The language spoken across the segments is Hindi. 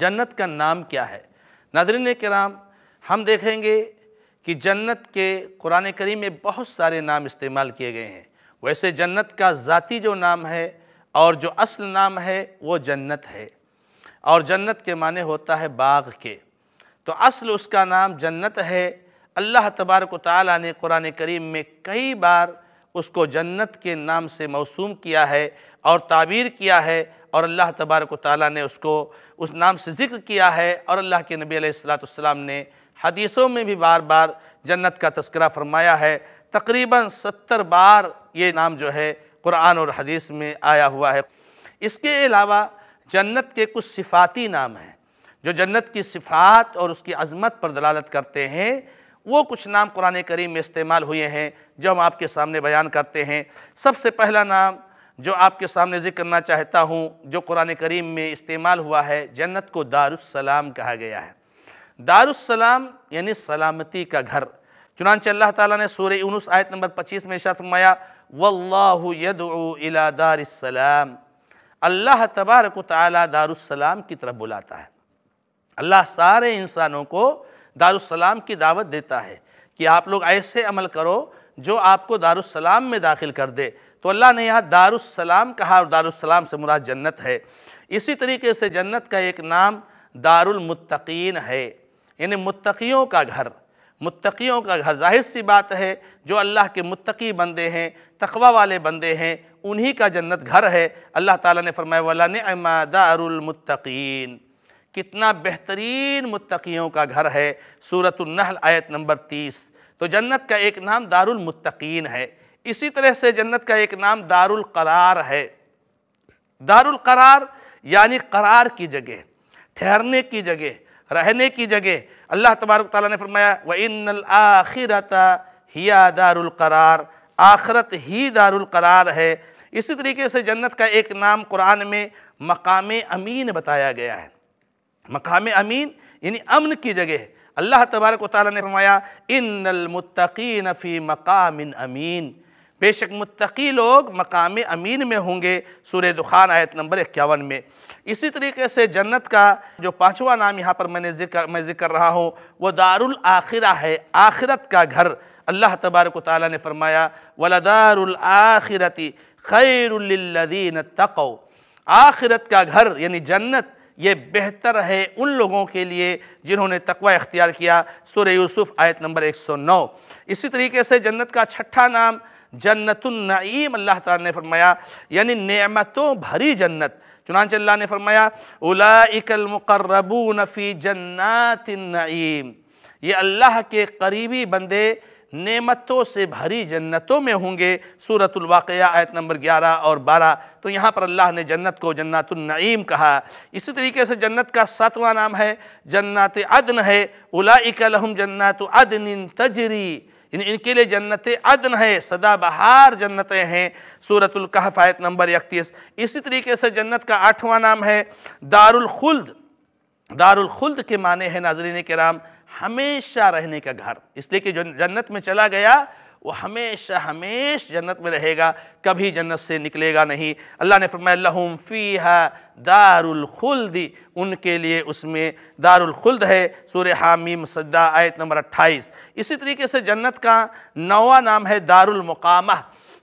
जन्नत का नाम क्या है नादरीन कराम हम देखेंगे कि जन्नत के कुरान करीम में बहुत सारे नाम इस्तेमाल किए गए हैं वैसे जन्नत का ज़ाती जो नाम है और जो असल नाम है वो जन्नत है और जन्नत के माने होता है बाग के तो असल उसका नाम जन्नत है अल्लाह तबारक ताली ने कुर करीम में कई बार उसको जन्नत के नाम से मौसूम किया है और ताबीर किया है और अल्लाह तबारक ताली ने उसको उस नाम से ज़िक्र किया है और अल्लाह के नबी सलाम ने हदीसों में भी बार बार जन्नत का तस्करा फरमाया है तकरीबन सत्तर बार ये नाम जो है कुरान और हदीस में आया हुआ है इसके अलावा जन्नत के कुछ सिफाती नाम हैं जो जन्नत की सिफात और उसकी अजमत पर दलालत करते हैं वो कुछ नाम कुरान करीम में इस्तेमाल हुए हैं जो हम आपके सामने बयान करते हैं सबसे पहला नाम जो आपके सामने जिक्र करना चाहता हूँ जो कुरान करीम में इस्तेमाल हुआ है जन्नत को दारुसलाम कहा गया है दारुसलाम यानी सलामती का घर चुनान चल्ला ताला ने सूर्य यूनुस आयत नंबर पच्चीस में इशात फरमाया वल्लाहु यदउ इला दारिसलाम अल्लाह तबारक दारुसलाम की तरफ बुलाता है अल्लाह सारे इंसानों को दारुसलाम की दावत देता है कि आप लोग ऐसे अमल करो जो आपको दारुसलाम में दाखिल कर दे तो अल्लाह ने यहाँ दारुसलाम कहा और दारुसलाम से मुराद जन्नत है इसी तरीके से जन्नत का एक नाम दारुलमतकीन है यानी मुत्तकियों का घर मुत्तकियों का घर जाहिर सी बात है जो अल्लाह के मतकी बंदे हैं तखवा वाले बंदे हैं उन्हीं का जन्नत घर है अल्लाह ताला ने फरमाया वाला ने अमा दारुलमतकीन कितना बेहतरीन मुत्तकियों का घर है नहल आयत नंबर तीस तो जन्नत का एक नाम दारुलमतकीन है इसी तरह से जन्नत का एक नाम दारुल करार है दारुल करार यानी करार की जगह ठहरने की जगह रहने की जगह अल्लाह तबारक ताली ने फरमाया व आखिरत हिया दारुल करार आखरत ही दारुल करार है इसी तरीके से जन्नत का एक नाम कुरान में मकाम अमीन बताया गया है मकाम अमीन यानी अमन की जगह अल्लाह तबारक ताली ने फरमाया इन मुतकीन फ़ी मकाम अमीन बेशक मुतकी लोग मकाम अमीन में होंगे सूर्य दुखान आयत नंबर इक्यावन में इसी तरीके से जन्नत का जो पाँचवा नाम यहाँ पर मैंने जिक्र मैं जिक्र रहा हूँ वो दारुल आखिरा है आखिरत का घर अल्लाह तबारक ताली ने फरमाया वलदारती खैरदीन तको आखिरत का घर यानी जन्नत ये बेहतर है उन लोगों के लिए जिन्होंने तकवा इख्तियार किया सूर्य यूसुफ आयत नंबर 109 इसी तरीके से जन्नत का छठा नाम जन्नतुलनईम अल्लाह ताला ने फरमाया यानी नेमतों भरी जन्नत चुनाच अल्लाह ने फरमाया उलाइकलमकरबू नफ़ी नईम ये अल्लाह के करीबी बंदे नेमतों से भरी जन्नतों में होंगे सूरतवाक़ आयत नंबर 11 और 12 तो यहाँ पर अल्लाह ने जन्नत को जन्नतनईम कहा इसी तरीके से जन्नत का सातवां नाम है जन्नत अदन है उलाइकलहम जन्नत अदन तजरी इन इनके लिए जन्नत अदन है सदा बहार जन्नतें हैं सूरतुल कहफ आयत नंबर इकतीस इसी तरीके से जन्नत का आठवां नाम है दारुल खुल्द दारुल खुल्द के माने हैं नाजरीन कराम हमेशा रहने का घर इसलिए कि जन्नत में चला गया वो हमेशा हमेश जन्नत में रहेगा कभी जन्नत से निकलेगा नहीं अल्लाह ने फरमाया फ़ी है दारुलखुल्दी उनके लिए उसमें दारुलखुल्द है सूर हामीम सद्दा आयत नंबर अट्ठाईस इसी तरीके से जन्नत का नवा नाम है दारुलमकामा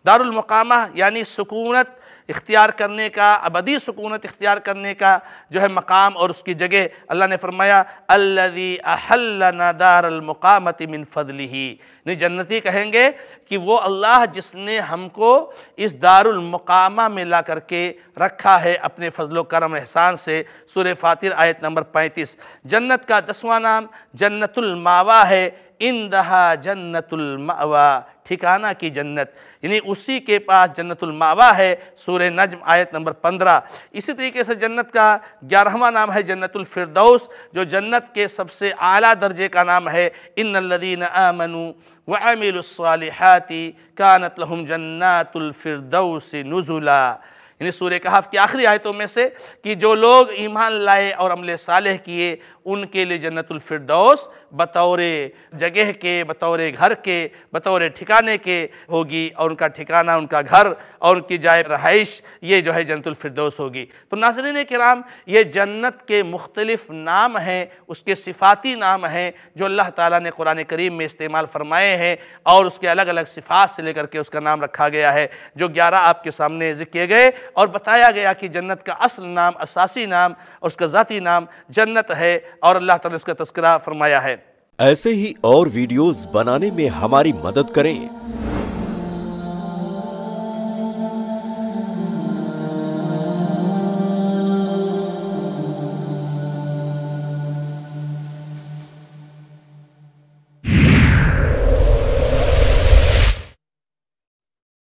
दारुलमकामा यानी सुकूनत इख्तियार करने का अबदी सुकूनत इख्तियार करने का जो है मकाम और उसकी जगह अल्लाह ने फरमाया अल्लदी मिन फजली ही नहीं जन्नती कहेंगे कि वो अल्लाह जिसने हमको इस दारुलमकामा में ला करके रखा है अपने फ़जलो करम एहसान से सुर फातिर आयत नंबर पैंतीस जन्नत का दसवां नाम जन्नतुलमावा है इन दहा जन्नतुलमावा ठिकाना की जन्नत यानी उसी के पास जन्नतुलमावा है सूर नजम आयत नंबर पंद्रह इसी तरीके से जन्नत का ग्यारहवा नाम है जन्नतुलफरदौस जो जन्नत के सबसे आला दर्जे का नाम है इन लदीन अमनु व अमिलसालहती कानत लहम जन्नातुलफरदौस नज़ुला यानी सूर्य कहफ की आखिरी आयतों में से कि जो लोग ईमान लाए और अमल साल किए उनके लिए जन्नतफरदौस बतौर जगह के बतौर घर के बतौर ठिकाने के होगी और उनका ठिकाना उनका घर और उनकी जाय रहाइश ये जो है जन्नतफरदौस होगी तो नाजरीन कराम ये जन्नत के मुख्तलिफ नाम हैं उसके सिफाती नाम हैं जो अल्लाह ताली ने कुरान करीम में इस्तेमाल फरमाए हैं और उसके अलग अलग सिफात से लेकर के उसका नाम रखा गया है जो ग्यारह आपके सामने जिक्र किए गए और बताया गया कि जन्नत का असल नाम असासी नाम और उसका ज़ाती नाम जन्नत है और अल्लाह तला उसका तस्करा फरमाया है ऐसे ही और वीडियोस बनाने में हमारी मदद करें